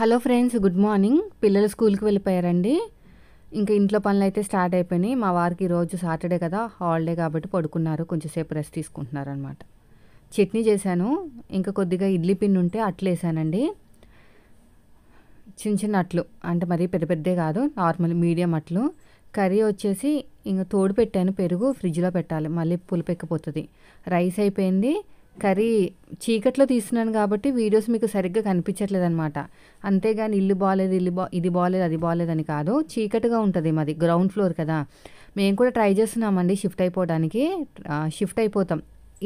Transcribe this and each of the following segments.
hello friends good morning పిల్లలు స్కూల్కి వెళ్ళిపోయారండి ఇంకా ఇంట్లో పనులు అయితే స్టార్ట్ అయిపోయినాయి మా వారికి ఈరోజు సాటర్డే కదా హాలిడే కాబట్టి పడుకున్నారు కొంచెంసేపు రెస్ట్ తీసుకుంటున్నారు అనమాట చట్నీ చేశాను ఇంకా కొద్దిగా ఇడ్లీ పిండి ఉంటే అట్లు వేసానండి చిన్న చిన్న అట్లు అంటే మరీ పెద్ద పెద్దే కాదు నార్మల్ మీడియం అట్లు కర్రీ వచ్చేసి ఇంకా తోడు పెట్టాను పెరుగు ఫ్రిడ్జ్లో పెట్టాలి మళ్ళీ పులిపెక్కపోతుంది రైస్ అయిపోయింది కర్రీ చీకట్లో తీస్తున్నాను కాబట్టి వీడియోస్ మీకు సరిగ్గా కనిపించట్లేదు అనమాట అంతేగాని ఇల్లు బాగాలేదు ఇల్లు బా ఇది బాగాలేదు అది అని కాదు చీకటిగా ఉంటుంది మాది గ్రౌండ్ ఫ్లోర్ కదా మేము కూడా ట్రై చేస్తున్నామండి షిఫ్ట్ అయిపోవడానికి షిఫ్ట్ అయిపోతాం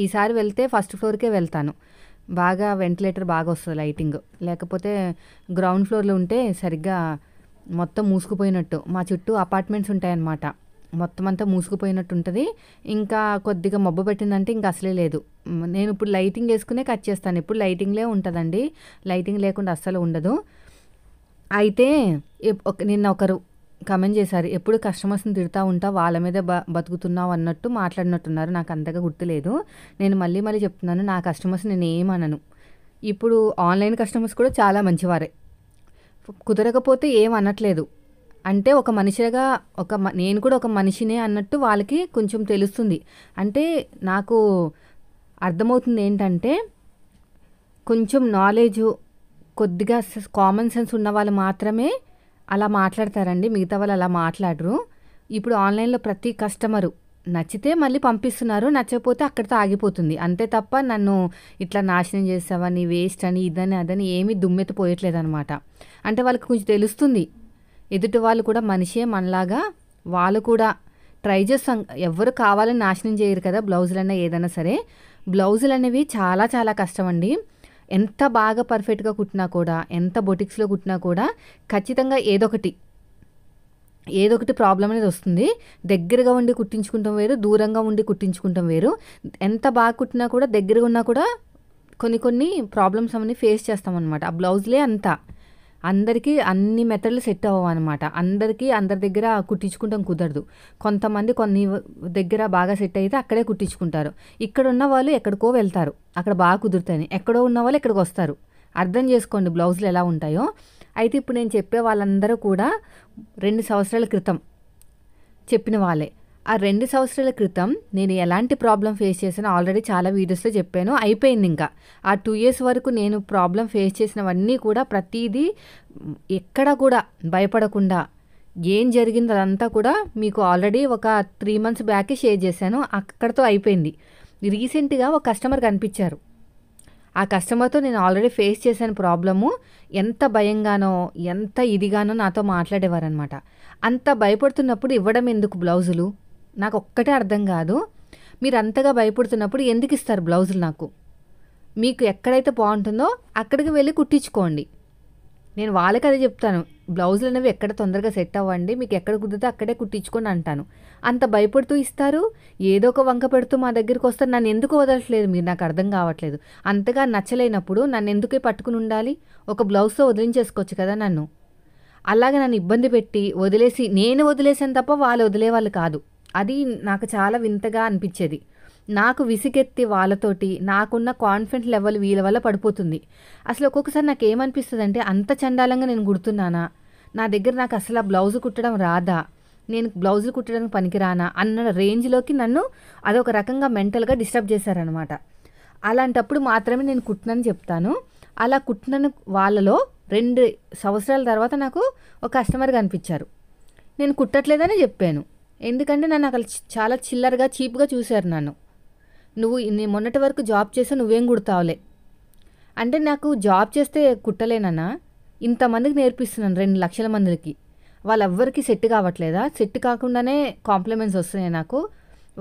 ఈసారి వెళ్తే ఫస్ట్ ఫ్లోర్కే వెళ్తాను బాగా వెంటిలేటర్ బాగా వస్తుంది లైటింగ్ లేకపోతే గ్రౌండ్ ఫ్లోర్లో ఉంటే సరిగ్గా మొత్తం మూసుకుపోయినట్టు మా చుట్టూ అపార్ట్మెంట్స్ ఉంటాయన్నమాట మొత్తం అంతా మూసుకుపోయినట్టు ఉంటుంది ఇంకా కొద్దిగా మబ్బు పెట్టిందంటే ఇంకా అసలే లేదు నేను ఇప్పుడు లైటింగ్ వేసుకునే కట్ చేస్తాను ఇప్పుడు లైటింగ్లే ఉంటుందండి లైటింగ్ లేకుండా అస్సలు ఉండదు అయితే నిన్న ఒకరు కమెంట్ చేశారు ఎప్పుడు కస్టమర్స్ని తిడుతూ ఉంటా వాళ్ళ మీద బ బతుకుతున్నావు అన్నట్టు మాట్లాడినట్టున్నారు నాకు అంతగా గుర్తులేదు నేను మళ్ళీ మళ్ళీ చెప్తున్నాను నా కస్టమర్స్ నేను ఏమనను ఇప్పుడు ఆన్లైన్ కస్టమర్స్ కూడా చాలా మంచివారే కుదరకపోతే ఏం అనట్లేదు అంటే ఒక మనిషిగా ఒక నేను కూడా ఒక మనిషినే అన్నట్టు వాళ్ళకి కొంచెం తెలుస్తుంది అంటే నాకు అర్థమవుతుంది ఏంటంటే కొంచెం నాలెడ్జ్ కొద్దిగా కామన్ సెన్స్ ఉన్న వాళ్ళు మాత్రమే అలా మాట్లాడతారండి మిగతా వాళ్ళు అలా మాట్లాడరు ఇప్పుడు ఆన్లైన్లో ప్రతి కస్టమరు నచ్చితే మళ్ళీ పంపిస్తున్నారు నచ్చకపోతే అక్కడితో ఆగిపోతుంది అంతే తప్ప నన్ను ఇట్లా నాశనం చేసావని వేస్ట్ అని ఇదని అదని ఏమీ పోయట్లేదు అనమాట అంటే వాళ్ళకి కొంచెం తెలుస్తుంది ఎదుటి వాళ్ళు కూడా మనిషే మనలాగా వాళ్ళు కూడా ట్రై చేస్తాం ఎవరు కావాలని నాశనం చేయరు కదా బ్లౌజులన్నా ఏదైనా సరే బ్లౌజులు అనేవి చాలా చాలా కష్టం అండి ఎంత బాగా పర్ఫెక్ట్గా కుట్టినా కూడా ఎంత బొటిక్స్లో కుట్టినా కూడా ఖచ్చితంగా ఏదొకటి ఏదొకటి ప్రాబ్లం అనేది వస్తుంది దగ్గరగా ఉండి కుట్టించుకుంటాం వేరు దూరంగా ఉండి కుట్టించుకుంటాం వేరు ఎంత బాగా కుట్టినా కూడా దగ్గరగా ఉన్నా కూడా కొన్ని కొన్ని ప్రాబ్లమ్స్ అవన్నీ ఫేస్ చేస్తామన్నమాట ఆ బ్లౌజ్లే అంతా అందరికీ అన్ని మెథడ్లు సెట్ అవ్వమన్నమాట అందరికీ అందరి దగ్గర కుట్టించుకుంటాం కుదరదు కొంతమంది కొన్ని దగ్గర బాగా సెట్ అయితే అక్కడే కుట్టించుకుంటారు ఇక్కడ ఉన్న వాళ్ళు ఎక్కడికో వెళ్తారు అక్కడ బాగా కుదురుతాయని ఎక్కడో ఉన్న వాళ్ళు ఇక్కడికి వస్తారు అర్థం చేసుకోండి బ్లౌజులు ఎలా ఉంటాయో అయితే ఇప్పుడు నేను చెప్పే వాళ్ళందరూ కూడా రెండు సంవత్సరాల క్రితం చెప్పిన వాళ్ళే ఆ రెండు సంవత్సరాల క్రితం నేను ఎలాంటి ప్రాబ్లం ఫేస్ చేసినా ఆల్రెడీ చాలా వీడియోస్లో చెప్పాను అయిపోయింది ఇంకా ఆ టూ ఇయర్స్ వరకు నేను ప్రాబ్లం ఫేస్ చేసినవన్నీ కూడా ప్రతీదీ ఎక్కడ కూడా భయపడకుండా ఏం జరిగింది అదంతా కూడా మీకు ఆల్రెడీ ఒక త్రీ మంత్స్ బ్యాకే షేర్ చేశాను అక్కడతో అయిపోయింది రీసెంట్గా ఒక కస్టమర్ కనిపించారు ఆ కస్టమర్తో నేను ఆల్రెడీ ఫేస్ చేసిన ప్రాబ్లము ఎంత భయంగానో ఎంత ఇదిగానో నాతో మాట్లాడేవారనమాట అంత భయపడుతున్నప్పుడు ఇవ్వడం ఎందుకు బ్లౌజులు నాకు ఒక్కటే అర్థం కాదు మీరు అంతగా భయపడుతున్నప్పుడు ఎందుకు ఇస్తారు బ్లౌజులు నాకు మీకు ఎక్కడైతే బాగుంటుందో అక్కడికి వెళ్ళి కుట్టించుకోండి నేను వాళ్ళకి అదే చెప్తాను బ్లౌజులు అనేవి ఎక్కడ తొందరగా సెట్ అవ్వండి మీకు ఎక్కడ కుదిరితే అక్కడే కుట్టించుకొని అంటాను అంత భయపడుతూ ఇస్తారు ఏదో ఒక వంక పెడుతూ మా దగ్గరికి వస్తారు నన్ను ఎందుకు వదలట్లేదు మీరు నాకు అర్థం కావట్లేదు అంతగా నచ్చలేనప్పుడు నన్ను ఎందుకే పట్టుకుని ఉండాలి ఒక బ్లౌజ్తో వదిలించేసుకోవచ్చు కదా నన్ను అలాగే నన్ను ఇబ్బంది పెట్టి వదిలేసి నేను వదిలేసాను తప్ప వాళ్ళు వదిలేవాళ్ళు కాదు అది నాకు చాలా వింతగా అనిపించేది నాకు విసిగెత్తి వాళ్ళతోటి నాకున్న కాన్ఫిడెంట్ లెవెల్ వీళ్ళ వల్ల పడిపోతుంది అసలు ఒక్కొక్కసారి నాకు ఏమనిపిస్తుంది అంటే అంత చండాలంగా నేను గుడుతున్నానా నా దగ్గర నాకు అసలు ఆ బ్లౌజ్ కుట్టడం రాదా నేను బ్లౌజులు కుట్టడానికి పనికిరానా అన్న రేంజ్లోకి నన్ను అదొక రకంగా మెంటల్గా డిస్టర్బ్ చేశారనమాట అలాంటప్పుడు మాత్రమే నేను కుట్టినని చెప్తాను అలా కుట్టినను వాళ్ళలో రెండు సంవత్సరాల తర్వాత నాకు ఒక కస్టమర్గా అనిపించారు నేను కుట్టట్లేదని చెప్పాను ఎందుకంటే నన్ను అక్కడ చాలా చిల్లరగా చీప్గా చూశారు నన్ను నువ్వు నేను మొన్నటి వరకు జాబ్ చేస్తే నువ్వేం కుడతావులే అంటే నాకు జాబ్ చేస్తే కుట్టలేనన్నా ఇంతమందికి నేర్పిస్తున్నాను రెండు లక్షల మందికి వాళ్ళెవ్వరికి సెట్ కావట్లేదా సెట్ కాకుండానే కాంప్లిమెంట్స్ వస్తున్నాయి నాకు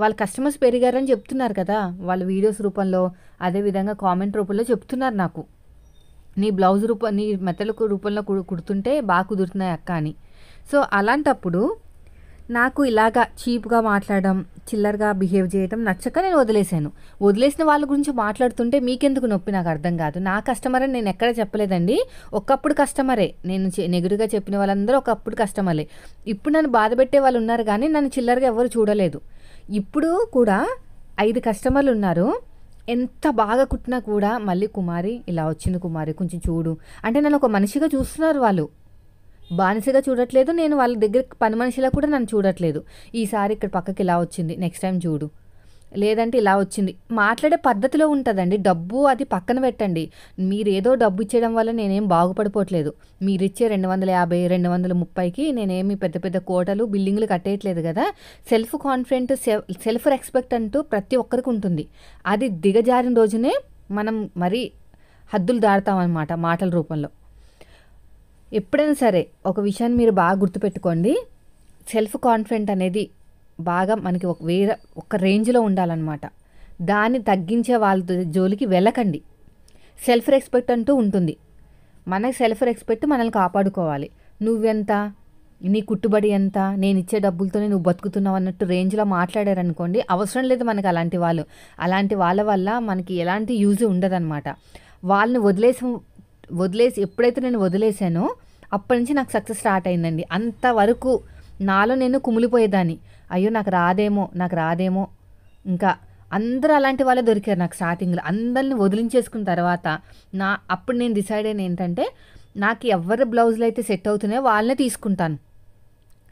వాళ్ళ కస్టమర్స్ పెరిగారని చెప్తున్నారు కదా వాళ్ళ వీడియోస్ రూపంలో అదేవిధంగా కామెంట్ రూపంలో చెప్తున్నారు నాకు నీ బ్లౌజ్ రూపం నీ మెత్తలకు రూపంలో కుడుతుంటే బాగా కుదురుతున్నాయి అక్క అని సో అలాంటప్పుడు నాకు ఇలాగా చీప్గా మాట్లాడడం చిల్లరగా బిహేవ్ చేయడం నచ్చక నేను వదిలేశాను వదిలేసిన వాళ్ళ గురించి మాట్లాడుతుంటే మీకెందుకు నొప్పి నాకు అర్థం కాదు నా కస్టమర్ అని నేను ఎక్కడ చెప్పలేదండి ఒకప్పుడు కస్టమరే నేను నెగిటివ్గా చెప్పిన వాళ్ళందరూ ఒకప్పుడు కస్టమర్లే ఇప్పుడు నన్ను బాధ పెట్టే వాళ్ళు ఉన్నారు కానీ నన్ను చిల్లరగా ఎవరు చూడలేదు ఇప్పుడు కూడా ఐదు కస్టమర్లు ఉన్నారు ఎంత బాగా కుట్టినా కూడా మళ్ళీ కుమారి ఇలా వచ్చింది కుమారి కొంచెం చూడు అంటే నన్ను ఒక మనిషిగా చూస్తున్నారు వాళ్ళు బానిసగా చూడట్లేదు నేను వాళ్ళ దగ్గర పని మనిషిలా కూడా నన్ను చూడట్లేదు ఈసారి ఇక్కడ పక్కకి ఇలా వచ్చింది నెక్స్ట్ టైం చూడు లేదంటే ఇలా వచ్చింది మాట్లాడే పద్ధతిలో ఉంటుందండి డబ్బు అది పక్కన పెట్టండి మీరేదో డబ్బు ఇచ్చేయడం వల్ల నేనేం బాగుపడిపోవట్లేదు మీరు ఇచ్చే రెండు వందల యాభై రెండు వందల ముప్పైకి నేనేమి పెద్ద పెద్ద కోటలు బిల్డింగ్లు కట్టేయట్లేదు కదా సెల్ఫ్ కాన్ఫిడెంట్ సెల్ఫ్ రెస్పెక్ట్ అంటూ ప్రతి ఒక్కరికి ఉంటుంది అది దిగజారిన రోజునే మనం మరీ హద్దులు దాడతామన్నమాట మాటల రూపంలో ఎప్పుడైనా సరే ఒక విషయాన్ని మీరు బాగా గుర్తుపెట్టుకోండి సెల్ఫ్ కాన్ఫిడెంట్ అనేది బాగా మనకి ఒక వేరే ఒక రేంజ్లో ఉండాలన్నమాట దాన్ని తగ్గించే వాళ్ళ జోలికి వెళ్ళకండి సెల్ఫ్ రెస్పెక్ట్ అంటూ ఉంటుంది మనకు సెల్ఫ్ రెస్పెక్ట్ మనల్ని కాపాడుకోవాలి నువ్వెంత నీ కుట్టుబడి ఎంత నేను ఇచ్చే డబ్బులతోనే నువ్వు బతుకుతున్నావు అన్నట్టు రేంజ్లో మాట్లాడారనుకోండి అవసరం లేదు మనకు అలాంటి వాళ్ళు అలాంటి వాళ్ళ వల్ల మనకి ఎలాంటి యూజ్ అనమాట వాళ్ళని వదిలేసి వదిలేసి ఎప్పుడైతే నేను వదిలేసానో అప్పటి నుంచి నాకు సక్సెస్ స్టార్ట్ అయిందండి అంతవరకు నాలో నేను కుమిలిపోయేదాన్ని అయ్యో నాకు రాదేమో నాకు రాదేమో ఇంకా అందరూ అలాంటి వాళ్ళే దొరికారు నాకు స్టార్టింగ్లో అందరిని వదిలించేసుకున్న తర్వాత నా అప్పుడు నేను డిసైడ్ అయిన ఏంటంటే నాకు ఎవరి బ్లౌజులు అయితే సెట్ అవుతున్నాయో వాళ్ళనే తీసుకుంటాను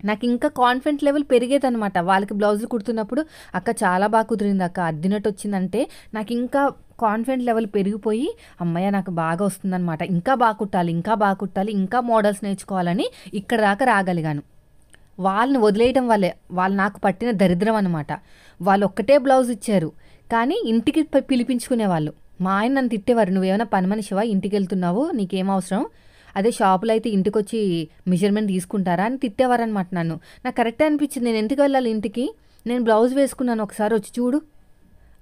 నాకు ఇంకా కాన్ఫిడెంట్ లెవెల్ పెరిగేదనమాట వాళ్ళకి బ్లౌజులు కుడుతున్నప్పుడు అక్క చాలా బాగా కుదిరింది అక్క అద్దినట్టు వచ్చిందంటే నాకు ఇంకా కాన్ఫిడెంట్ లెవెల్ పెరిగిపోయి అమ్మాయి నాకు బాగా వస్తుందన్నమాట ఇంకా బాగా కుట్టాలి ఇంకా బాగా కుట్టాలి ఇంకా మోడల్స్ నేర్చుకోవాలని ఇక్కడ దాకా రాగలిగాను వాళ్ళని వదిలేయడం వల్లే వాళ్ళు నాకు పట్టిన దరిద్రం అనమాట వాళ్ళు ఒక్కటే బ్లౌజ్ ఇచ్చారు కానీ ఇంటికి పిలిపించుకునేవాళ్ళు మా ఆయన నన్ను తిట్టేవారు నువ్వేమైనా పని మనిషివా ఇంటికి వెళ్తున్నావు నీకేం అవసరం అదే షాపులో అయితే ఇంటికి వచ్చి మెజర్మెంట్ తీసుకుంటారా అని తిట్టేవారనమాట నన్ను నాకు కరెక్టే అనిపించింది నేను ఎందుకు వెళ్ళాలి ఇంటికి నేను బ్లౌజ్ వేసుకున్నాను ఒకసారి వచ్చి చూడు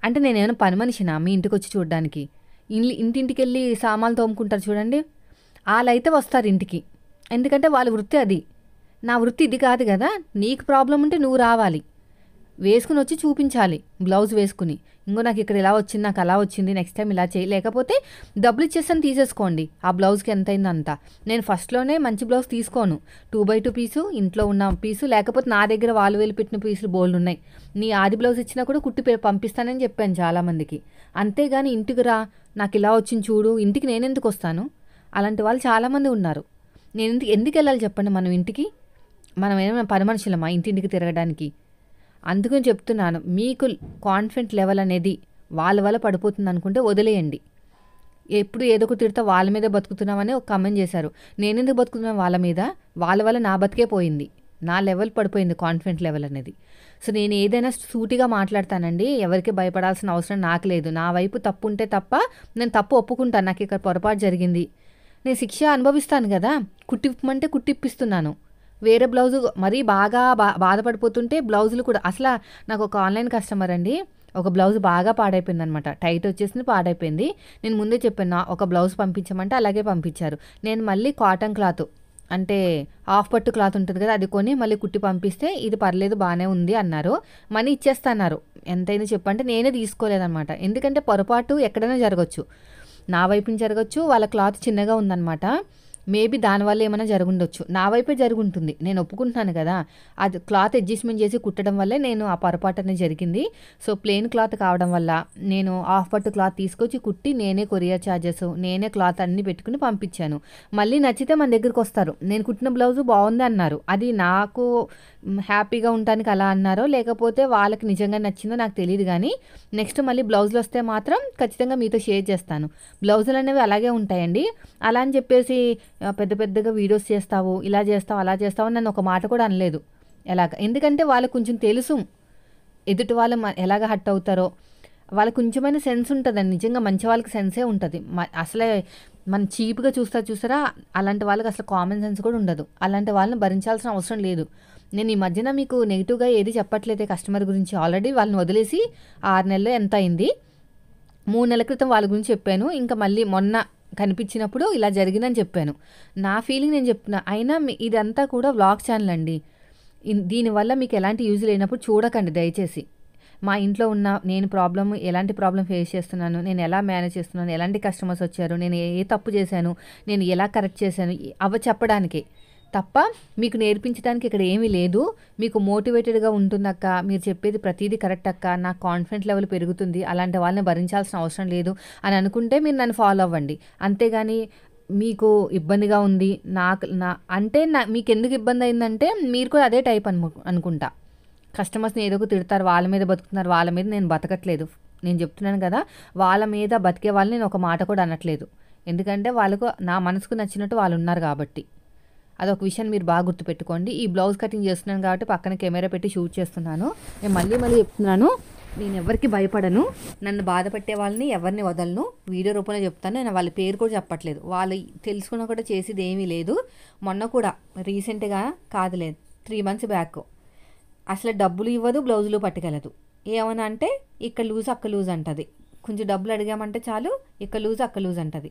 అంటే నేనేమైనా పని మనిషినా మీ ఇంటికి వచ్చి చూడడానికి ఇల్లు ఇంటింటికి వెళ్ళి సామాన్లు తోముకుంటారు చూడండి వాళ్ళైతే వస్తారు ఇంటికి ఎందుకంటే వాళ్ళ వృత్తి అది నా వృత్తి ఇది కాదు కదా నీకు ప్రాబ్లం ఉంటే నువ్వు రావాలి వేసుకుని వచ్చి చూపించాలి బ్లౌజ్ వేసుకుని ఇంకో నాకు ఇక్కడ ఇలా వచ్చింది నాకు అలా వచ్చింది నెక్స్ట్ టైం ఇలా చేయి లేకపోతే డబ్బులు ఇచ్చేసాను తీసేసుకోండి ఆ బ్లౌజ్కి ఎంత అయిందంతా నేను ఫస్ట్లోనే మంచి బ్లౌజ్ తీసుకోను టూ బై టూ పీసు ఇంట్లో ఉన్న పీసు లేకపోతే నా దగ్గర వాళ్ళు వేలు పెట్టిన పీసులు బోల్డ్ ఉన్నాయి నీ ఆది బ్లౌజ్ ఇచ్చినా కూడా కుట్టి పంపిస్తానని చెప్పాను చాలామందికి అంతేగాని ఇంటికి రా నాకు ఇలా వచ్చింది చూడు ఇంటికి నేను ఎందుకు వస్తాను అలాంటి వాళ్ళు చాలామంది ఉన్నారు నేను ఎందుకు ఎందుకు వెళ్ళాలి చెప్పండి మనం ఇంటికి మనం ఏమైనా పని మనుషులమా ఇంటింటికి తిరగడానికి అందుకని చెప్తున్నాను మీకు కాన్ఫిడెంట్ లెవెల్ అనేది వాళ్ళ వల్ల పడిపోతుంది అనుకుంటే వదిలేయండి ఎప్పుడు ఏదో తిడితే వాళ్ళ మీద బతుకుతున్నామని ఒక కమెంట్ చేశారు నేను ఎందుకు బతుకుతున్నాను వాళ్ళ మీద వాళ్ళ వల్ల నా బతికే పోయింది నా లెవెల్ పడిపోయింది కాన్ఫిడెంట్ లెవెల్ అనేది సో నేను ఏదైనా సూటిగా మాట్లాడతానండి ఎవరికి భయపడాల్సిన అవసరం నాకు లేదు నా వైపు తప్పు ఉంటే తప్ప నేను తప్పు ఒప్పుకుంటాను నాకు ఇక్కడ పొరపాటు జరిగింది నేను శిక్ష అనుభవిస్తాను కదా కుట్టిప్పమంటే కుట్టిప్పిస్తున్నాను వేరే బ్లౌజు మరీ బాగా బా బాధపడిపోతుంటే బ్లౌజులు కూడా అసలు నాకు ఒక ఆన్లైన్ కస్టమర్ అండి ఒక బ్లౌజ్ బాగా పాడైపోయింది అనమాట టైట్ వచ్చేసింది పాడైపోయింది నేను ముందే చెప్పాను ఒక బ్లౌజ్ పంపించమంటే అలాగే పంపించారు నేను మళ్ళీ కాటన్ క్లాత్ అంటే హాఫ్ పట్టు క్లాత్ ఉంటుంది కదా అది కొని మళ్ళీ కుట్టి పంపిస్తే ఇది పర్లేదు బాగానే ఉంది అన్నారు మనీ ఇచ్చేస్తన్నారు ఎంతైనా చెప్పంటే నేనే తీసుకోలేదన్నమాట ఎందుకంటే పొరపాటు ఎక్కడైనా జరగచ్చు నా వైపుని జరగచ్చు వాళ్ళ క్లాత్ చిన్నగా ఉందన్నమాట మేబీ దానివల్ల ఏమైనా జరుగుండొచ్చు నా వైపే జరుగుంటుంది నేను ఒప్పుకుంటున్నాను కదా అది క్లాత్ అడ్జస్ట్మెంట్ చేసి కుట్టడం వల్లే నేను ఆ పొరపాటు అనేది జరిగింది సో ప్లెయిన్ క్లాత్ కావడం వల్ల నేను హాఫ్ పట్టు క్లాత్ తీసుకొచ్చి కుట్టి నేనే కొరియర్ ఛార్జెస్ నేనే క్లాత్ అన్ని పెట్టుకుని పంపించాను మళ్ళీ నచ్చితే మన దగ్గరికి వస్తారు నేను కుట్టిన బ్లౌజ్ బాగుంది అన్నారు అది నాకు హ్యాపీగా ఉండటానికి అలా అన్నారో లేకపోతే వాళ్ళకి నిజంగా నచ్చిందో నాకు తెలియదు కానీ నెక్స్ట్ మళ్ళీ బ్లౌజులు వస్తే మాత్రం ఖచ్చితంగా మీతో షేర్ చేస్తాను బ్లౌజులు అనేవి అలాగే ఉంటాయండి అలా అని చెప్పేసి పెద్ద పెద్దగా వీడియోస్ చేస్తావు ఇలా చేస్తావు అలా చేస్తావు నన్ను ఒక మాట కూడా అనలేదు ఎలాగ ఎందుకంటే వాళ్ళు కొంచెం తెలుసు ఎదుటి వాళ్ళు ఎలాగ హట్ అవుతారో వాళ్ళకి కొంచెమైన సెన్స్ ఉంటుందండి నిజంగా మంచి వాళ్ళకి సెన్సే ఉంటుంది అసలే మనం చీప్గా చూస్తా చూసారా అలాంటి వాళ్ళకి అసలు కామన్ సెన్స్ కూడా ఉండదు అలాంటి వాళ్ళని భరించాల్సిన అవసరం లేదు నేను ఈ మధ్యన మీకు నెగిటివ్గా ఏది చెప్పట్లేదు కస్టమర్ గురించి ఆల్రెడీ వాళ్ళని వదిలేసి ఆరు నెలలు ఎంత అయింది మూడు నెలల క్రితం వాళ్ళ గురించి చెప్పాను ఇంకా మళ్ళీ మొన్న కనిపించినప్పుడు ఇలా జరిగిందని చెప్పాను నా ఫీలింగ్ నేను చెప్పిన అయినా ఇదంతా కూడా వ్లాగ్ ఛానల్ అండి దీనివల్ల మీకు ఎలాంటి యూజ్ లేనప్పుడు చూడకండి దయచేసి మా ఇంట్లో ఉన్న నేను ప్రాబ్లం ఎలాంటి ప్రాబ్లం ఫేస్ చేస్తున్నాను నేను ఎలా మేనేజ్ చేస్తున్నాను ఎలాంటి కస్టమర్స్ వచ్చారు నేను ఏ తప్పు చేశాను నేను ఎలా కరెక్ట్ చేశాను అవి చెప్పడానికే తప్ప మీకు నేర్పించడానికి ఇక్కడ ఏమీ లేదు మీకు మోటివేటెడ్గా ఉంటుందక్క మీరు చెప్పేది ప్రతిదీ కరెక్ట్ అక్క నా కాన్ఫిడెంట్ లెవెల్ పెరుగుతుంది అలాంటి వాళ్ళని భరించాల్సిన అవసరం లేదు అని అనుకుంటే మీరు నన్ను ఫాలో అవ్వండి అంతేగాని మీకు ఇబ్బందిగా ఉంది నాకు నా అంటే నా మీకు ఎందుకు ఇబ్బంది అయిందంటే మీరు కూడా అదే టైప్ అను అనుకుంటా కస్టమర్స్ని ఏదో తిడతారు వాళ్ళ మీద బతుకుతున్నారు వాళ్ళ మీద నేను బతకట్లేదు నేను చెప్తున్నాను కదా వాళ్ళ మీద బతికే వాళ్ళని నేను ఒక మాట కూడా అనట్లేదు ఎందుకంటే వాళ్ళకు నా మనసుకు నచ్చినట్టు వాళ్ళు ఉన్నారు కాబట్టి అదొక విషయం మీరు బాగా గుర్తుపెట్టుకోండి ఈ బ్లౌజ్ కటింగ్ చేస్తున్నాను కాబట్టి పక్కన కెమెరా పెట్టి షూట్ చేస్తున్నాను నేను మళ్ళీ మళ్ళీ చెప్తున్నాను నేను ఎవరికి భయపడను నన్ను బాధపెట్టే వాళ్ళని ఎవరిని వదలను వీడియో రూపంలో చెప్తాను నేను వాళ్ళ పేరు కూడా చెప్పట్లేదు వాళ్ళు తెలుసుకున్న కూడా చేసేది ఏమీ లేదు మొన్న కూడా రీసెంట్గా కాదులేదు త్రీ మంత్స్ బ్యాక్ అసలు డబ్బులు ఇవ్వదు బ్లౌజులు పట్టుకెళ్ళదు ఏమన్నా అంటే ఇక్కడ లూజ్ అక్క లూజ్ అంటుంది కొంచెం డబ్బులు అడిగామంటే చాలు ఇక్కడ లూజ్ అక్క లూజ్ అంటుంది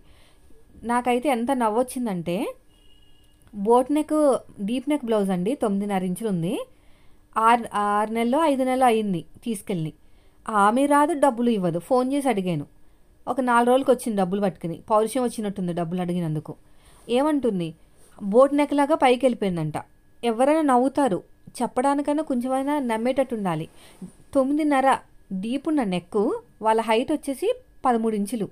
నాకైతే ఎంత నవ్వొచ్చిందంటే boat neck deep neck blouse అండి తొమ్మిదిన్నర ఇంచులు ఉంది ఆరు ఆరు నెలలో ఐదు నెలలు అయింది తీసుకెళ్ళి ఆమె రాదు డబ్బులు ఇవ్వదు ఫోన్ చేసి అడిగాను ఒక నాలుగు రోజులకి వచ్చింది డబ్బులు పట్టుకుని పౌరుషం వచ్చినట్టుంది డబ్బులు అడిగినందుకు ఏమంటుంది బోట్ లాగా పైకి వెళ్ళిపోయిందంట ఎవరైనా నవ్వుతారు చెప్పడానికైనా కొంచెమైనా నమ్మేటట్టు ఉండాలి తొమ్మిదిన్నర డీప్ ఉన్న నెక్ వాళ్ళ హైట్ వచ్చేసి పదమూడు ఇంచులు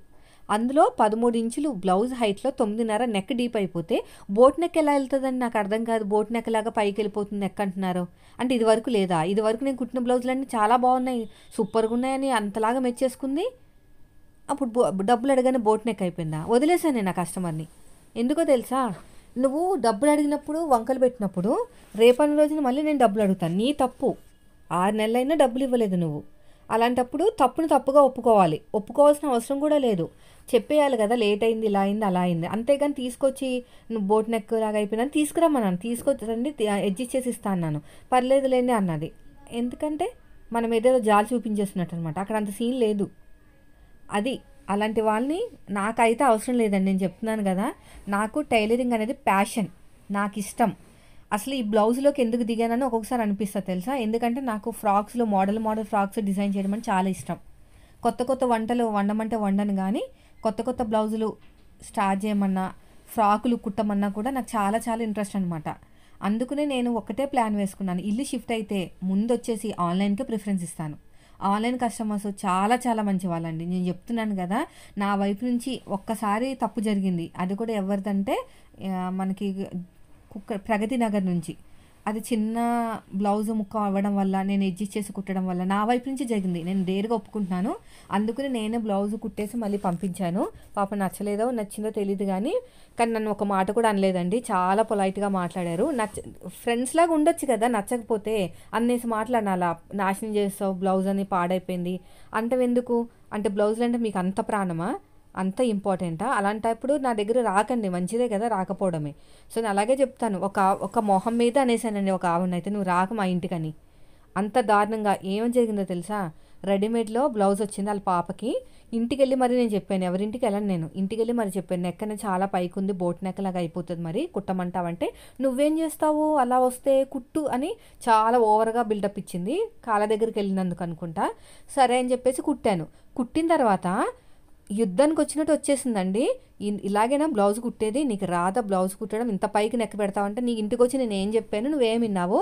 అందులో పదమూడు ఇంచులు బ్లౌజ్ హైట్లో తొమ్మిదిన్నర నెక్ డీప్ అయిపోతే బోట్ నెక్ ఎలా వెళ్తుందని నాకు అర్థం కాదు బోట్ నెక్ లాగా పైకి వెళ్ళిపోతుంది నెక్ అంటున్నారు అంటే ఇది వరకు లేదా ఇది వరకు నేను కుట్టిన బ్లౌజులన్నీ చాలా బాగున్నాయి సూపర్గా ఉన్నాయని అంతలాగా మెచ్చేసుకుంది అప్పుడు డబ్బులు అడగానే బోట్ నెక్ అయిపోయిందా వదిలేసాను నేను ఆ కస్టమర్ని ఎందుకో తెలుసా నువ్వు డబ్బులు అడిగినప్పుడు వంకలు పెట్టినప్పుడు రేపటి రోజున మళ్ళీ నేను డబ్బులు అడుగుతాను నీ తప్పు ఆరు నెలలైనా డబ్బులు ఇవ్వలేదు నువ్వు అలాంటప్పుడు తప్పును తప్పుగా ఒప్పుకోవాలి ఒప్పుకోవాల్సిన అవసరం కూడా లేదు చెప్పేయాలి కదా లేట్ అయింది ఇలా అయింది అలా అయింది అంతేగాని తీసుకొచ్చి నువ్వు బోట్ నెక్ లాగా అయిపోయినా తీసుకురమ్మన్నాను తీసుకొచ్చండి అడ్జస్ట్ చేసి ఇస్తా అన్నాను లేని అన్నది ఎందుకంటే మనం ఏదేదో జాలి చూపించేస్తున్నట్టు అనమాట అక్కడ అంత సీన్ లేదు అది అలాంటి వాళ్ళని నాకైతే అవసరం లేదండి నేను చెప్తున్నాను కదా నాకు టైలరింగ్ అనేది ప్యాషన్ నాకు ఇష్టం అసలు ఈ బ్లౌజ్లోకి ఎందుకు దిగానని ఒక్కొక్కసారి అనిపిస్తుంది తెలుసా ఎందుకంటే నాకు ఫ్రాక్స్లో మోడల్ మోడల్ ఫ్రాక్స్ డిజైన్ చేయడం చాలా ఇష్టం కొత్త కొత్త వంటలు వండమంటే వండను కానీ కొత్త కొత్త బ్లౌజులు స్టార్ట్ చేయమన్నా ఫ్రాకులు కుట్టమన్నా కూడా నాకు చాలా చాలా ఇంట్రెస్ట్ అనమాట అందుకనే నేను ఒకటే ప్లాన్ వేసుకున్నాను ఇల్లు షిఫ్ట్ అయితే ముందు వచ్చేసి ఆన్లైన్కే ప్రిఫరెన్స్ ఇస్తాను ఆన్లైన్ కస్టమర్స్ చాలా చాలా మంచి వాళ్ళండి నేను చెప్తున్నాను కదా నా వైపు నుంచి ఒక్కసారి తప్పు జరిగింది అది కూడా ఎవరిదంటే మనకి కుక్క ప్రగతి నగర్ నుంచి అది చిన్న బ్లౌజ్ ముక్క అవ్వడం వల్ల నేను ఎడ్జిట్ చేసి కుట్టడం వల్ల నా వైపు నుంచి జరిగింది నేను డేర్గా ఒప్పుకుంటున్నాను అందుకని నేనే బ్లౌజ్ కుట్టేసి మళ్ళీ పంపించాను పాప నచ్చలేదో నచ్చిందో తెలియదు కానీ కానీ నన్ను ఒక మాట కూడా అనలేదండి చాలా పొలైట్గా మాట్లాడారు నచ్చ ఫ్రెండ్స్ లాగా ఉండొచ్చు కదా నచ్చకపోతే అన్నేసి మాట్లాడాలా నాశనం చేస్తావు బ్లౌజ్ అని పాడైపోయింది ఎందుకు అంటే బ్లౌజులు అంటే మీకు అంత ప్రాణమా అంత ఇంపార్టెంటా అలాంటప్పుడు నా దగ్గర రాకండి మంచిదే కదా రాకపోవడమే సో నేను అలాగే చెప్తాను ఒక ఒక మొహం మీద అనేసానండి ఒక ఆవిడనైతే నువ్వు రాక మా ఇంటికని అంత దారుణంగా ఏమని జరిగిందో తెలుసా రెడీమేడ్లో బ్లౌజ్ వచ్చింది వాళ్ళ పాపకి ఇంటికి వెళ్ళి మరి నేను చెప్పాను ఎవరింటికి వెళ్ళను నేను ఇంటికి వెళ్ళి మరి చెప్పాను నెక్కన చాలా పైకి ఉంది బోట్ నెక్కలాగా అయిపోతుంది మరి కుట్టమంటావంటే నువ్వేం చేస్తావు అలా వస్తే కుట్టు అని చాలా ఓవర్గా బిల్డప్ ఇచ్చింది కాళ్ళ దగ్గరికి వెళ్ళినందుకు అనుకుంటా సరే అని చెప్పేసి కుట్టాను కుట్టిన తర్వాత యుద్ధానికి వచ్చినట్టు వచ్చేసిందండి ఇలాగైనా బ్లౌజ్ కుట్టేది నీకు రాదా బ్లౌజ్ కుట్టడం ఇంత పైకి నెక్క పెడతావంటే నీకు ఇంటికి వచ్చి నేను ఏం చెప్పాను నువ్వేం విన్నావు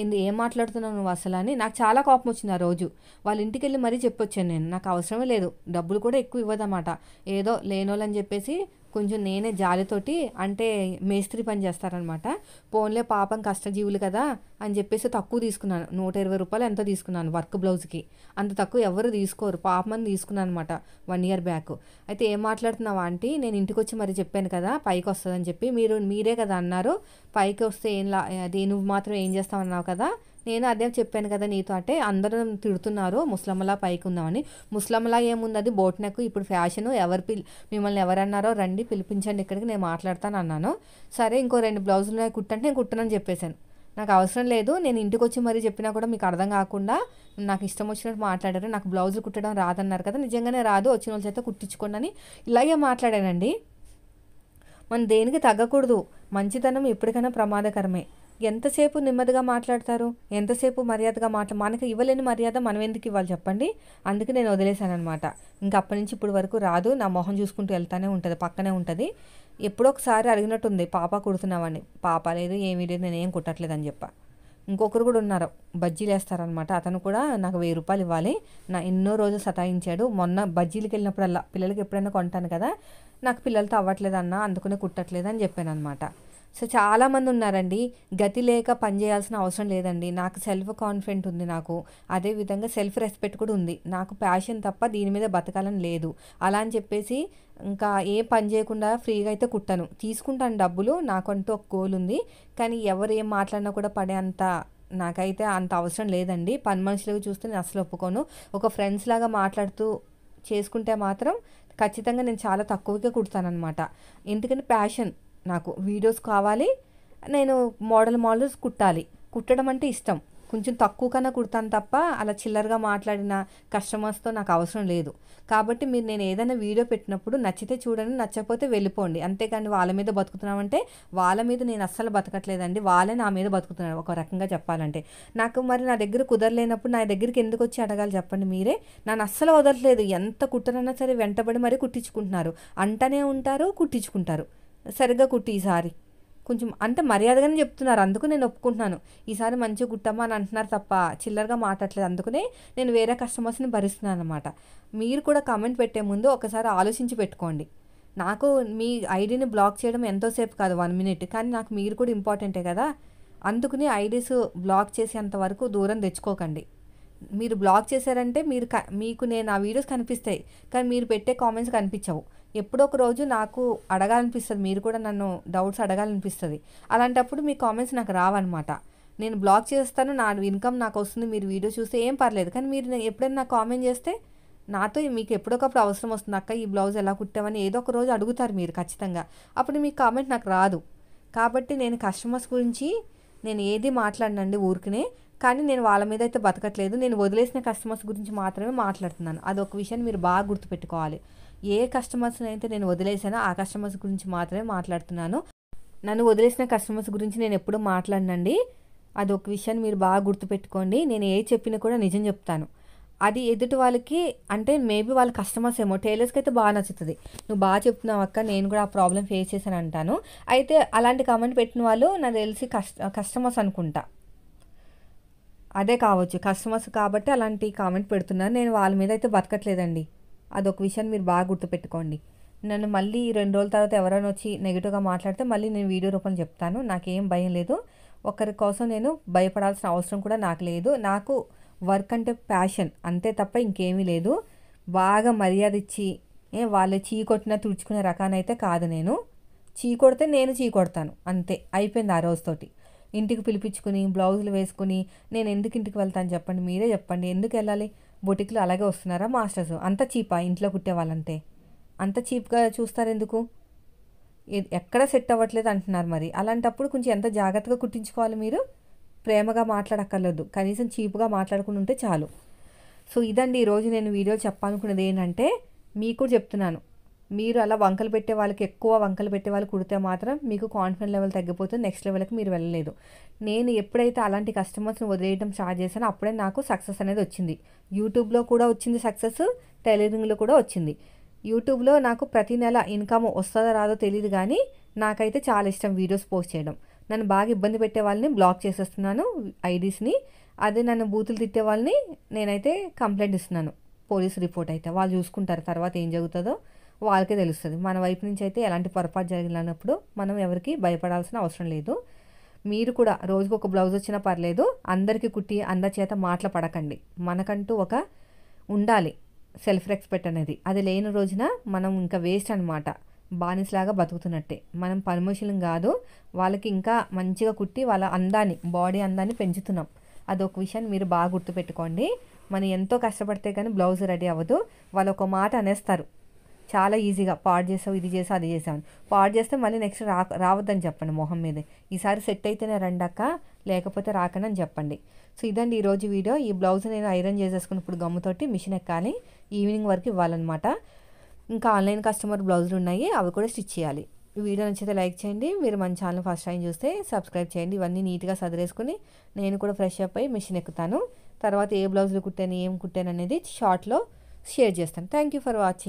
ఏంది ఏం మాట్లాడుతున్నావు నువ్వు అసలు అని నాకు చాలా కోపం వచ్చింది ఆ రోజు వాళ్ళ ఇంటికి వెళ్ళి మరీ చెప్పొచ్చాను నేను నాకు అవసరమే లేదు డబ్బులు కూడా ఎక్కువ ఇవ్వదన్నమాట ఏదో లేనోళ్ళని చెప్పేసి కొంచెం నేనే జాలితోటి అంటే మేస్త్రి పని చేస్తారనమాట పోన్లే పాపం కష్టజీవులు కదా అని చెప్పేసి తక్కువ తీసుకున్నాను నూట ఇరవై రూపాయలు ఎంతో తీసుకున్నాను వర్క్ బ్లౌజ్కి అంత తక్కువ ఎవరు తీసుకోరు పాపం అని తీసుకున్నాను అనమాట వన్ ఇయర్ బ్యాక్ అయితే ఏం మాట్లాడుతున్నావా అంటే నేను ఇంటికి వచ్చి మరి చెప్పాను కదా పైకి వస్తుందని చెప్పి మీరు మీరే కదా అన్నారు పైకి వస్తే ఏం లా అది నువ్వు మాత్రం ఏం చేస్తావు అన్నావు కదా నేను అదే చెప్పాను కదా నీతో అంటే అందరూ తిడుతున్నారు ముస్లమ్లా పైకి ఉందామని ముస్లమ్లా ఏముంది అది బోట్ నెక్ ఇప్పుడు ఫ్యాషన్ ఎవరు పిల్ మిమ్మల్ని ఎవరన్నారో రండి పిలిపించండి ఇక్కడికి నేను మాట్లాడతాను అన్నాను సరే ఇంకో రెండు బ్లౌజులు కుట్టంటే నేను కుట్టనని చెప్పేశాను నాకు అవసరం లేదు నేను ఇంటికి వచ్చి మరీ చెప్పినా కూడా మీకు అర్థం కాకుండా నాకు ఇష్టం వచ్చినట్టు మాట్లాడారు నాకు బ్లౌజులు కుట్టడం రాదన్నారు కదా నిజంగానే రాదు వచ్చిన వాళ్ళ చేత కుట్టించుకోండి అని ఇలాగే మాట్లాడానండి మనం దేనికి తగ్గకూడదు మంచితనం ఎప్పటికైనా ప్రమాదకరమే ఎంతసేపు నెమ్మదిగా మాట్లాడతారు ఎంతసేపు మర్యాదగా మాట్లా మనకు ఇవ్వలేని మర్యాద మనం ఎందుకు ఇవ్వాలి చెప్పండి అందుకే నేను వదిలేశాను అనమాట ఇంకా అప్పటి నుంచి ఇప్పుడు వరకు రాదు నా మొహం చూసుకుంటూ వెళ్తానే ఉంటుంది పక్కనే ఉంటుంది ఎప్పుడో ఒకసారి అడిగినట్టుంది పాప కుడుతున్నావని పాప లేదు ఏమీ లేదు నేను ఏం కుట్టట్లేదు అని చెప్ప ఇంకొకరు కూడా ఉన్నారు బజ్జీలు వేస్తారనమాట అతను కూడా నాకు వెయ్యి రూపాయలు ఇవ్వాలి నా ఎన్నో రోజులు సతాయించాడు మొన్న బజ్జీలకు వెళ్ళినప్పుడల్లా పిల్లలకి ఎప్పుడైనా కొంటాను కదా నాకు పిల్లలతో అవ్వట్లేదు అందుకునే కుట్టట్లేదు అని చెప్పాను అనమాట సో చాలామంది ఉన్నారండి గతి లేక పనిచేయాల్సిన అవసరం లేదండి నాకు సెల్ఫ్ కాన్ఫిడెంట్ ఉంది నాకు అదేవిధంగా సెల్ఫ్ రెస్పెక్ట్ కూడా ఉంది నాకు ప్యాషన్ తప్ప దీని మీద బతకాలని లేదు అలా అని చెప్పేసి ఇంకా ఏ పని చేయకుండా ఫ్రీగా అయితే కుట్టను తీసుకుంటాను డబ్బులు నాకంటూ ఒక గోల్ ఉంది కానీ ఎవరు ఏం మాట్లాడినా కూడా పడే అంత నాకైతే అంత అవసరం లేదండి పని మనుషులకు చూస్తే నేను అసలు ఒప్పుకోను ఒక ఫ్రెండ్స్ లాగా మాట్లాడుతూ చేసుకుంటే మాత్రం ఖచ్చితంగా నేను చాలా తక్కువగా కుడతానమాట ఎందుకంటే ప్యాషన్ నాకు వీడియోస్ కావాలి నేను మోడల్ మోడల్స్ కుట్టాలి కుట్టడం అంటే ఇష్టం కొంచెం తక్కువ కన్నా కుడతాను తప్ప అలా చిల్లరగా మాట్లాడిన కస్టమర్స్తో నాకు అవసరం లేదు కాబట్టి మీరు నేను ఏదైనా వీడియో పెట్టినప్పుడు నచ్చితే చూడండి నచ్చకపోతే వెళ్ళిపోండి అంతేకాని వాళ్ళ మీద బతుకుతున్నామంటే వాళ్ళ మీద నేను అస్సలు బతకట్లేదండి వాళ్ళే నా మీద బతుకుతున్నారు ఒక రకంగా చెప్పాలంటే నాకు మరి నా దగ్గర కుదరలేనప్పుడు నా దగ్గరికి ఎందుకు వచ్చి అడగాలి చెప్పండి మీరే నన్ను అస్సలు వదలట్లేదు ఎంత కుట్టనన్నా సరే వెంటబడి మరీ కుట్టించుకుంటున్నారు అంటనే ఉంటారు కుట్టించుకుంటారు సరిగ్గా కుట్టి ఈసారి కొంచెం అంటే మర్యాదగానే చెప్తున్నారు అందుకు నేను ఒప్పుకుంటున్నాను ఈసారి మంచిగా కుట్టమ్మా అని అంటున్నారు తప్ప చిల్లరగా మాట్లాడలేదు అందుకనే నేను వేరే కస్టమర్స్ని భరిస్తున్నాను అనమాట మీరు కూడా కామెంట్ పెట్టే ముందు ఒకసారి ఆలోచించి పెట్టుకోండి నాకు మీ ఐడిని బ్లాక్ చేయడం ఎంతోసేపు కాదు వన్ మినిట్ కానీ నాకు మీరు కూడా ఇంపార్టెంటే కదా అందుకుని ఐడీస్ బ్లాక్ చేసేంత వరకు దూరం తెచ్చుకోకండి మీరు బ్లాక్ చేశారంటే మీరు మీకు నేను ఆ వీడియోస్ కనిపిస్తాయి కానీ మీరు పెట్టే కామెంట్స్ కనిపించవు ఎప్పుడొక రోజు నాకు అడగాలనిపిస్తుంది మీరు కూడా నన్ను డౌట్స్ అడగాలనిపిస్తుంది అలాంటప్పుడు మీ కామెంట్స్ నాకు రావన్నమాట నేను బ్లాక్ చేస్తాను నా ఇన్కమ్ నాకు వస్తుంది మీరు వీడియో చూస్తే ఏం పర్లేదు కానీ మీరు ఎప్పుడైనా నాకు కామెంట్ చేస్తే నాతో మీకు ఎప్పుడొకప్పుడు అవసరం వస్తుంది అక్క ఈ బ్లౌజ్ ఎలా కుట్టామని ఏదో ఒక రోజు అడుగుతారు మీరు ఖచ్చితంగా అప్పుడు మీ కామెంట్ నాకు రాదు కాబట్టి నేను కస్టమర్స్ గురించి నేను ఏది మాట్లాడినండి ఊరికనే కానీ నేను వాళ్ళ మీద అయితే బతకట్లేదు నేను వదిలేసిన కస్టమర్స్ గురించి మాత్రమే మాట్లాడుతున్నాను అదొక విషయాన్ని మీరు బాగా గుర్తుపెట్టుకోవాలి ఏ కస్టమర్స్ని అయితే నేను వదిలేసానో ఆ కస్టమర్స్ గురించి మాత్రమే మాట్లాడుతున్నాను నన్ను వదిలేసిన కస్టమర్స్ గురించి నేను ఎప్పుడూ మాట్లాడనండి అది ఒక విషయాన్ని మీరు బాగా గుర్తుపెట్టుకోండి నేను ఏ చెప్పినా కూడా నిజం చెప్తాను అది ఎదుటి వాళ్ళకి అంటే మేబీ వాళ్ళ కస్టమర్స్ ఏమో టైలర్స్కి అయితే బాగా నచ్చుతుంది నువ్వు బాగా చెప్తున్నావు అక్క నేను కూడా ఆ ప్రాబ్లం ఫేస్ చేశాను అంటాను అయితే అలాంటి కామెంట్ పెట్టిన వాళ్ళు నాకు తెలిసి కష్ట కస్టమర్స్ అనుకుంటా అదే కావచ్చు కస్టమర్స్ కాబట్టి అలాంటి కామెంట్ పెడుతున్నారు నేను వాళ్ళ మీద అయితే బతకట్లేదండి అదొక విషయాన్ని మీరు బాగా గుర్తుపెట్టుకోండి నన్ను మళ్ళీ రెండు రోజుల తర్వాత ఎవరైనా వచ్చి నెగిటివ్గా మాట్లాడితే మళ్ళీ నేను వీడియో రూపంలో చెప్తాను నాకేం భయం లేదు ఒకరి కోసం నేను భయపడాల్సిన అవసరం కూడా నాకు లేదు నాకు వర్క్ అంటే ప్యాషన్ అంతే తప్ప ఇంకేమీ లేదు బాగా మర్యాద ఇచ్చి ఏ వాళ్ళు చీ కొట్టినా తుడుచుకునే రకానైతే కాదు నేను చీ కొడితే నేను చీ కొడతాను అంతే అయిపోయింది ఆ రోజుతోటి ఇంటికి పిలిపించుకుని బ్లౌజులు వేసుకుని నేను ఎందుకు ఇంటికి వెళ్తాను చెప్పండి మీరే చెప్పండి ఎందుకు వెళ్ళాలి బొటిక్లు అలాగే వస్తున్నారా మాస్టర్స్ అంత చీపా ఇంట్లో కుట్టే వాళ్ళంటే అంత చీప్గా చూస్తారు ఎందుకు ఎక్కడ సెట్ అవ్వట్లేదు అంటున్నారు మరి అలాంటప్పుడు కొంచెం ఎంత జాగ్రత్తగా కుట్టించుకోవాలి మీరు ప్రేమగా మాట్లాడక్కర్లేదు కనీసం చీప్గా మాట్లాడుకుని ఉంటే చాలు సో ఇదండి ఈరోజు నేను వీడియో చెప్పాలనుకున్నది ఏంటంటే మీకు చెప్తున్నాను మీరు అలా వంకలు పెట్టే వాళ్ళకి ఎక్కువ వంకలు పెట్టే వాళ్ళు కుడితే మాత్రం మీకు కాన్ఫిడెంట్ లెవెల్ తగ్గిపోతుంది నెక్స్ట్ లెవెల్కి మీరు వెళ్ళలేదు నేను ఎప్పుడైతే అలాంటి కస్టమర్స్ని వదిలేయడం స్టార్ట్ చేశానో అప్పుడే నాకు సక్సెస్ అనేది వచ్చింది యూట్యూబ్లో కూడా వచ్చింది సక్సెస్ టైలరింగ్లో కూడా వచ్చింది యూట్యూబ్లో నాకు ప్రతి నెల ఇన్కమ్ వస్తుందో రాదో తెలియదు కానీ నాకైతే చాలా ఇష్టం వీడియోస్ పోస్ట్ చేయడం నన్ను బాగా ఇబ్బంది పెట్టే వాళ్ళని బ్లాక్ చేసేస్తున్నాను ఐడీస్ని అదే నన్ను బూతులు తిట్టే వాళ్ళని నేనైతే కంప్లైంట్ ఇస్తున్నాను పోలీస్ రిపోర్ట్ అయితే వాళ్ళు చూసుకుంటారు తర్వాత ఏం జరుగుతుందో వాళ్ళకే తెలుస్తుంది మన వైపు నుంచి అయితే ఎలాంటి పొరపాటు జరిగినప్పుడు మనం ఎవరికి భయపడాల్సిన అవసరం లేదు మీరు కూడా రోజుకు ఒక బ్లౌజ్ వచ్చినా పర్లేదు అందరికీ కుట్టి అందచేత మాటలు పడకండి మనకంటూ ఒక ఉండాలి సెల్ఫ్ రెస్పెక్ట్ అనేది అది లేని రోజున మనం ఇంకా వేస్ట్ అనమాట బానిసలాగా బతుకుతున్నట్టే మనం పర్మిషన్ కాదు వాళ్ళకి ఇంకా మంచిగా కుట్టి వాళ్ళ అందాన్ని బాడీ అందాన్ని పెంచుతున్నాం అదొక విషయాన్ని మీరు బాగా గుర్తుపెట్టుకోండి మనం ఎంతో కష్టపడితే కానీ బ్లౌజ్ రెడీ అవ్వదు వాళ్ళు ఒక మాట అనేస్తారు చాలా ఈజీగా పాడు చేసావు ఇది చేసావు అది చేసావు పాడు చేస్తే మళ్ళీ నెక్స్ట్ రా రావద్దని చెప్పండి మొహం మీద ఈసారి సెట్ అయితేనే రండక్క లేకపోతే రాకనని చెప్పండి సో ఇదండి ఈరోజు వీడియో ఈ బ్లౌజ్ నేను ఐరన్ చేసేసుకున్నప్పుడు గమ్ముతోటి మిషన్ ఎక్కాలి ఈవినింగ్ వరకు ఇవ్వాలన్నమాట ఇంకా ఆన్లైన్ కస్టమర్ బ్లౌజులు ఉన్నాయి అవి కూడా స్టిచ్ చేయాలి వీడియో నచ్చితే లైక్ చేయండి మీరు మన ఛానల్ ఫస్ట్ టైం చూస్తే సబ్స్క్రైబ్ చేయండి ఇవన్నీ నీట్గా సదిరేసుకుని నేను కూడా ఫ్రెష్ అప్ అయ్యి మిషన్ ఎక్కుతాను తర్వాత ఏ బ్లౌజులు కుట్టాను ఏం కుట్టాను అనేది షార్ట్లో షేర్ చేస్తాను థ్యాంక్ యూ ఫర్ వాచింగ్